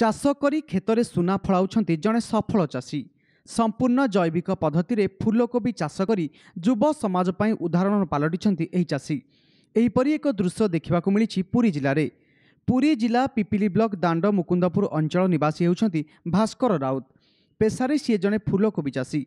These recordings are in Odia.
ଚାଷ କରି କ୍ଷେତରେ ସୁନା ଫଳାଉଛନ୍ତି ଜଣେ ସଫଳ ଚାଷୀ ସମ୍ପୂର୍ଣ୍ଣ ଜୈବିକ ପଦ୍ଧତିରେ ଫୁଲକୋବି ଚାଷ କରି ଯୁବ ସମାଜ ପାଇଁ ଉଦାହରଣ ପାଲଟିଛନ୍ତି ଏହି ଚାଷୀ ଏହିପରି ଏକ ଦୃଶ୍ୟ ଦେଖିବାକୁ ମିଳିଛି ପୁରୀ ଜିଲ୍ଲାରେ ପୁରୀ ଜିଲ୍ଲା ପିପିଲି ବ୍ଲକ ଦାଣ୍ଡ ମୁକୁନ୍ଦପୁର ଅଞ୍ଚଳ ନିବାସୀ ହେଉଛନ୍ତି ଭାସ୍କର ରାଉତ ପେସାରେ ସିଏ ଜଣେ ଫୁଲକୋବି ଚାଷୀ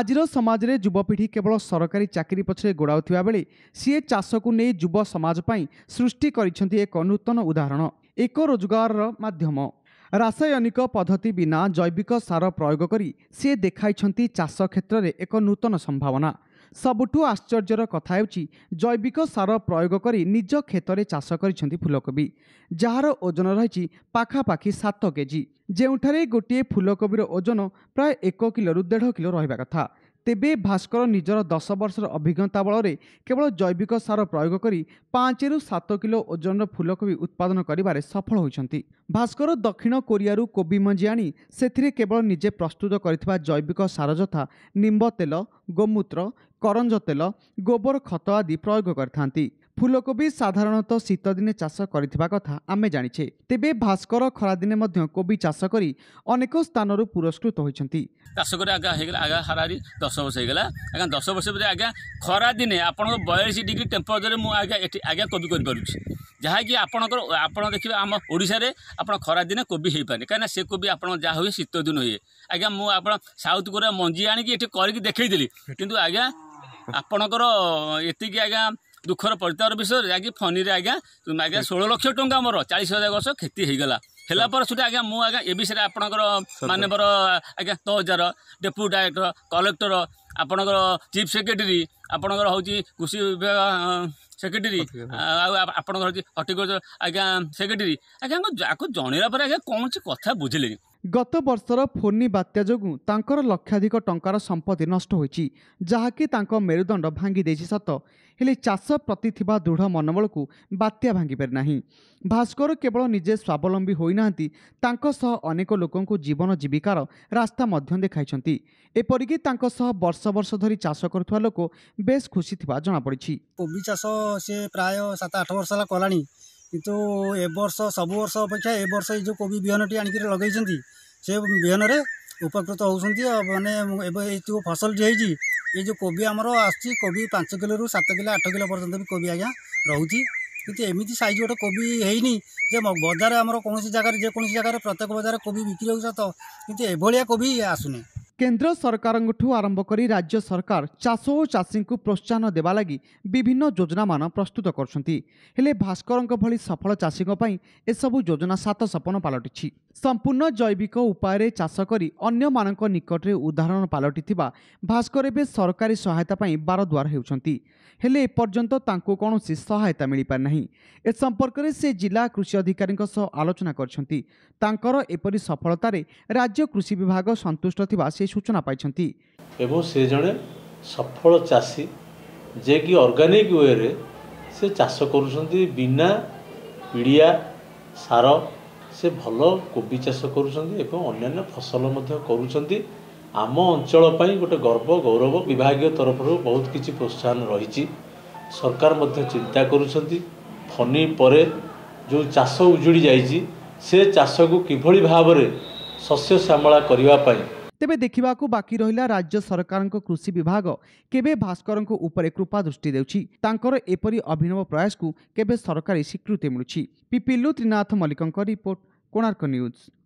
ଆଜିର ସମାଜରେ ଯୁବପିଢ଼ି କେବଳ ସରକାରୀ ଚାକିରି ପଛରେ ଗୋଡ଼ାଉଥିବା ବେଳେ ସିଏ ଚାଷକୁ ନେଇ ଯୁବ ସମାଜ ପାଇଁ ସୃଷ୍ଟି କରିଛନ୍ତି ଏକ ନୂତନ ଉଦାହରଣ ଏକ ରୋଜଗାରର ମାଧ୍ୟମ ରାସାୟନିକ ପଦ୍ଧତି ବିନା ଜୈବିକ ସାର ପ୍ରୟୋଗ କରି ସେ ଦେଖାଇଛନ୍ତି ଚାଷ କ୍ଷେତ୍ରରେ ଏକ ନୂତନ ସମ୍ଭାବନା ସବୁଠୁ ଆଶ୍ଚର୍ଯ୍ୟର କଥା ହେଉଛି ଜୈବିକ ସାର ପ୍ରୟୋଗ କରି ନିଜ କ୍ଷେତରେ ଚାଷ କରିଛନ୍ତି ଫୁଲକୋବି ଯାହାର ଓଜନ ରହିଛି ପାଖାପାଖି ସାତ କେଜି ଯେଉଁଠାରେ ଗୋଟିଏ ଫୁଲକୋବିର ଓଜନ ପ୍ରାୟ ଏକ କିଲୋରୁ ଦେଢ଼ କିଲୋ ରହିବା କଥା ତେବେ ଭାସ୍କର ନିଜର ଦଶ ବର୍ଷର ଅଭିଜ୍ଞତା ବଳରେ କେବଳ ଜୈବିକ ସାର ପ୍ରୟୋଗ କରି ପାଞ୍ଚରୁ ସାତ କିଲୋ ଓଜନର ଫୁଲକୋବି ଉତ୍ପାଦନ କରିବାରେ ସଫଳ ହୋଇଛନ୍ତି ଭାସ୍କର ଦକ୍ଷିଣ କୋରିଆରୁ କୋବି ମଞ୍ଜି ଆଣି ସେଥିରେ କେବଳ ନିଜେ ପ୍ରସ୍ତୁତ କରିଥିବା ଜୈବିକ ସାର ଯଥା ନିମ୍ବ ତେଲ ଗୋମୂତ୍ର କରଞ୍ଜ ତେଲ ଗୋବର ଖତ ଆଦି ପ୍ରୟୋଗ କରିଥାନ୍ତି ফুলকোবি সাধারণত শীতদিনে চাষ করা কথা আমি জাঁচে তেবে ভাস্কর খরাদিনে কোবি চাষ করে অনেক স্থানর পুরস্কৃত হয়েছেন চাষ করে আজ্ঞা হয়ে গেল আজ্ঞা হারাহারি দশ বর্ষ হয়ে গেল আজ্ঞা দশ বর্ষ পরে আজ্ঞা খরাদিনে আপনার বয়ালিশ ডিগ্রি টেম্পরেচর মু আজ্ঞা এটি আজ্ঞা কোবি করিপারুছি ଯାହାକି ଆପଣଙ୍କର ଆପଣ ଦେଖିବେ ଆମ ଓଡ଼ିଶାରେ ଆପଣ ଖରାଦିନେ କୋବି ହେଇପାରେ କାହିଁକିନା ସେ କୋବି ଆପଣ ଯାହା ହୁଏ ଶୀତ ଦିନ ହୁଏ ଆଜ୍ଞା ମୁଁ ଆପଣ ସାଉଥ କୋରିଆ ମଞ୍ଜି ଆଣିକି ଏଠି କରିକି ଦେଖେଇଦେଲି କିନ୍ତୁ ଆଜ୍ଞା ଆପଣଙ୍କର ଏତିକି ଆଜ୍ଞା দুখর পরিতার বিষয় যাই ফনি আজ্ঞা আজ্ঞা ষোল লক্ষ টঙ্কা আমার চালিশ হাজার বর্ষ ক্ষতি হয়ে গেল হেলা পরে সুতরাং আজ্ঞা মু আজ্ঞা এ বিষয়ে আপনার মানবর আজ্ঞা তহজার ডেপুটি ডাইরেক্টর কলেক্টর আপনার চিফ সেক্রেটারি আপনার হচ্ছে কৃষি বিভাগ সেক্রেটারি আপনার হচ্ছে হর্টিকালচর আজ্ঞা সেক্রেটারি আজ্ঞা যা জনাইলা পরে আজ্ঞা কৌশি কথা বুঝলে ଗତ ବର୍ଷର ଫୋନି ବାତ୍ୟା ଯୋଗୁଁ ତାଙ୍କର ଲକ୍ଷାଧିକ ଟଙ୍କାର ସମ୍ପତ୍ତି ନଷ୍ଟ ହୋଇଛି ଯାହାକି ତାଙ୍କ ମେରୁଦଣ୍ଡ ଭାଙ୍ଗି ଦେଇଛି ସତ ହେଲେ ଚାଷ ପ୍ରତି ଥିବା ଦୃଢ଼ ମନୋବଳକୁ ବାତ୍ୟା ଭାଙ୍ଗିପାରି ନାହିଁ ଭାସ୍କର କେବଳ ନିଜେ ସ୍ୱାବଲମ୍ବୀ ହୋଇନାହାନ୍ତି ତାଙ୍କ ସହ ଅନେକ ଲୋକଙ୍କୁ ଜୀବନ ଜୀବିକାର ରାସ୍ତା ମଧ୍ୟ ଦେଖାଇଛନ୍ତି ଏପରିକି ତାଙ୍କ ସହ ବର୍ଷ ବର୍ଷ ଧରି ଚାଷ କରୁଥିବା ଲୋକ ବେଶ୍ ଖୁସି ଥିବା ଜଣାପଡ଼ିଛି କୋବି ଚାଷ ସେ ପ୍ରାୟ ସାତ ଆଠ ବର୍ଷ ହେଲା କଲାଣି କିନ୍ତୁ ଏ ବର୍ଷ ସବୁ ବର୍ଷ ଅପେକ୍ଷା ଏ ବର୍ଷ ଏଇ ଯେଉଁ କୋବି ବିହନଟି ଆଣିକରି ଲଗାଇଛନ୍ତି ସେ ବିହନରେ ଉପକୃତ ହେଉଛନ୍ତି ମାନେ ଏବେ ଏଇ ଯେଉଁ ଫସଲଟି ହେଇଛି ଏଇ ଯେଉଁ କୋବି ଆମର ଆସୁଛି କୋବି ପାଞ୍ଚ କିଲୋରୁ ସାତ କିଲୋ ଆଠ କିଲୋ ପର୍ଯ୍ୟନ୍ତ ବି କୋବି ଆଜ୍ଞା ରହୁଛି କିନ୍ତୁ ଏମିତି ସାଇଜ୍ ଗୋଟେ କୋବି ହେଇନି ଯେ ବଜାରରେ ଆମର କୌଣସି ଜାଗାରେ ଯେକୌଣସି ଜାଗାରେ ପ୍ରତ୍ୟେକ ବଜାରରେ କୋବି ବିକ୍ରି ହେଉଛି ସତ କିନ୍ତୁ ଏଭଳିଆ କୋବି ଆସୁନି କେନ୍ଦ୍ର ସରକାରଙ୍କଠୁ ଆରମ୍ଭ କରି ରାଜ୍ୟ ସରକାର ଚାଷ ଓ ଚାଷୀଙ୍କୁ ପ୍ରୋତ୍ସାହନ ଦେବା ଲାଗି ବିଭିନ୍ନ ଯୋଜନାମାନ ପ୍ରସ୍ତୁତ କରୁଛନ୍ତି ହେଲେ ଭାସ୍କରଙ୍କ ଭଳି ସଫଳ ଚାଷୀଙ୍କ ପାଇଁ ଏସବୁ ଯୋଜନା ସାତ ସପନ ପାଲଟିଛି ସମ୍ପୂର୍ଣ୍ଣ ଜୈବିକ ଉପାୟରେ ଚାଷ କରି ଅନ୍ୟମାନଙ୍କ ନିକଟରେ ଉଦାହରଣ ପାଲଟିଥିବା ଭାସ୍କର ଏବେ ସରକାରୀ ସହାୟତା ପାଇଁ ବାରଦୁଆର ହେଉଛନ୍ତି ହେଲେ ଏପର୍ଯ୍ୟନ୍ତ ତାଙ୍କୁ କୌଣସି ସହାୟତା ମିଳିପାରିନାହିଁ ଏ ସମ୍ପର୍କରେ ସେ ଜିଲ୍ଲା କୃଷି ଅଧିକାରୀଙ୍କ ସହ ଆଲୋଚନା କରିଛନ୍ତି ତାଙ୍କର ଏପରି ସଫଳତାରେ ରାଜ୍ୟ କୃଷି ବିଭାଗ ସନ୍ତୁଷ୍ଟ ଥିବା ସେ ସୂଚନା ପାଇଛନ୍ତି ଏବଂ ସେ ଜଣେ ସଫଳ ଚାଷୀ ଯିଏକି ଅର୍ଗାନିକ ୱେରେ ସେ ଚାଷ କରୁଛନ୍ତି ବିନା ପିଡ଼ିଆ ସାର ସେ ଭଲ କୋବି ଚାଷ କରୁଛନ୍ତି ଏବଂ ଅନ୍ୟାନ୍ୟ ଫସଲ ମଧ୍ୟ କରୁଛନ୍ତି ଆମ ଅଞ୍ଚଳ ପାଇଁ ଗୋଟେ ଗର୍ବ ଗୌରବ ବିଭାଗୀୟ ତରଫରୁ ବହୁତ କିଛି ପ୍ରୋତ୍ସାହନ ରହିଛି ସରକାର ମଧ୍ୟ ଚିନ୍ତା କରୁଛନ୍ତି ଫନି ପରେ ଯେଉଁ ଚାଷ ଉଜୁଡ଼ି ଯାଇଛି ସେ ଚାଷକୁ କିଭଳି ଭାବରେ ଶସ୍ୟ ଶ୍ୟାମଳା କରିବା ପାଇଁ तेब्याक बाकी र राज्य सरकारको कृषि विभाग के भास्करको उप कृपा दृष्टि एपरी अभिनव प्रयासको के सरकारी स्वीकृति मुलुक पिपिलु त्रिनाथ मल्लिक रिपोर्ट न्यूज